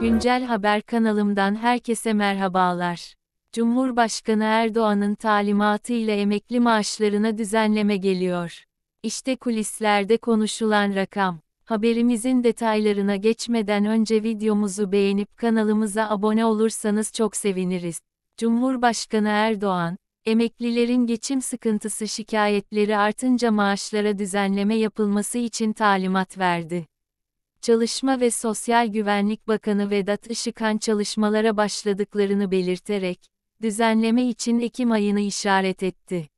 Güncel Haber kanalımdan herkese merhabalar. Cumhurbaşkanı Erdoğan'ın talimatı ile emekli maaşlarına düzenleme geliyor. İşte kulislerde konuşulan rakam. Haberimizin detaylarına geçmeden önce videomuzu beğenip kanalımıza abone olursanız çok seviniriz. Cumhurbaşkanı Erdoğan, emeklilerin geçim sıkıntısı şikayetleri artınca maaşlara düzenleme yapılması için talimat verdi. Çalışma ve Sosyal Güvenlik Bakanı Vedat Işıkan çalışmalara başladıklarını belirterek, düzenleme için Ekim ayını işaret etti.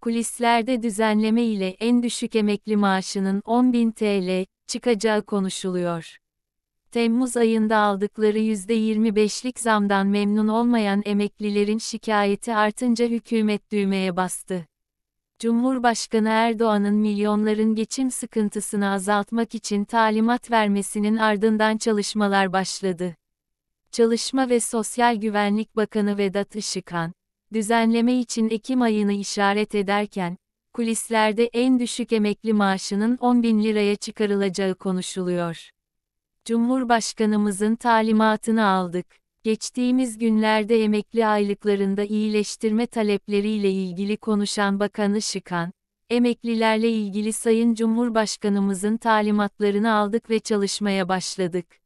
Kulislerde düzenleme ile en düşük emekli maaşının 10.000 TL çıkacağı konuşuluyor. Temmuz ayında aldıkları %25'lik zamdan memnun olmayan emeklilerin şikayeti artınca hükümet düğmeye bastı. Cumhurbaşkanı Erdoğan'ın milyonların geçim sıkıntısını azaltmak için talimat vermesinin ardından çalışmalar başladı. Çalışma ve Sosyal Güvenlik Bakanı Vedat Işıkhan, düzenleme için Ekim ayını işaret ederken, kulislerde en düşük emekli maaşının 10 bin liraya çıkarılacağı konuşuluyor. Cumhurbaşkanımızın talimatını aldık. Geçtiğimiz günlerde emekli aylıklarında iyileştirme talepleriyle ilgili konuşan Bakan Işıkan, emeklilerle ilgili Sayın Cumhurbaşkanımızın talimatlarını aldık ve çalışmaya başladık.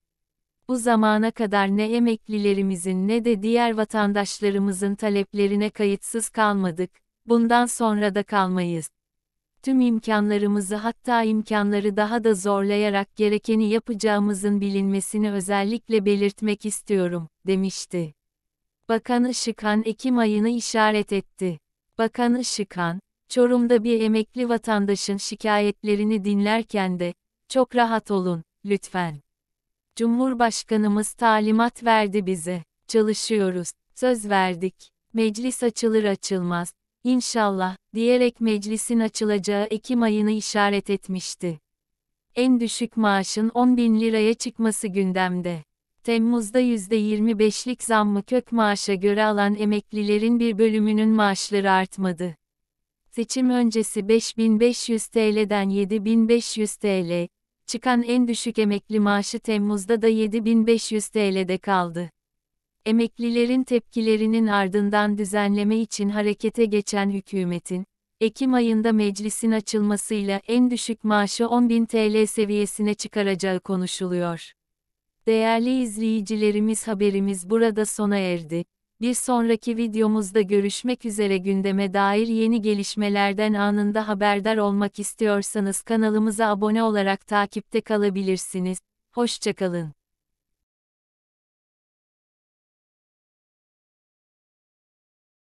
Bu zamana kadar ne emeklilerimizin ne de diğer vatandaşlarımızın taleplerine kayıtsız kalmadık, bundan sonra da kalmayız tüm imkanlarımızı hatta imkanları daha da zorlayarak gerekeni yapacağımızın bilinmesini özellikle belirtmek istiyorum, demişti. Bakan Işıkhan Ekim ayını işaret etti. Bakan Işıkhan, Çorum'da bir emekli vatandaşın şikayetlerini dinlerken de, çok rahat olun, lütfen. Cumhurbaşkanımız talimat verdi bize, çalışıyoruz, söz verdik, meclis açılır açılmaz, İnşallah, diyerek meclisin açılacağı Ekim ayını işaret etmişti. En düşük maaşın 10 bin liraya çıkması gündemde. Temmuz'da %25'lik zammı kök maaşa göre alan emeklilerin bir bölümünün maaşları artmadı. Seçim öncesi 5500 TL'den 7500 TL, çıkan en düşük emekli maaşı Temmuz'da da 7500 TL'de kaldı. Emeklilerin tepkilerinin ardından düzenleme için harekete geçen hükümetin, Ekim ayında meclisin açılmasıyla en düşük maaşı 10.000 TL seviyesine çıkaracağı konuşuluyor. Değerli izleyicilerimiz haberimiz burada sona erdi. Bir sonraki videomuzda görüşmek üzere gündeme dair yeni gelişmelerden anında haberdar olmak istiyorsanız kanalımıza abone olarak takipte kalabilirsiniz. Hoşçakalın.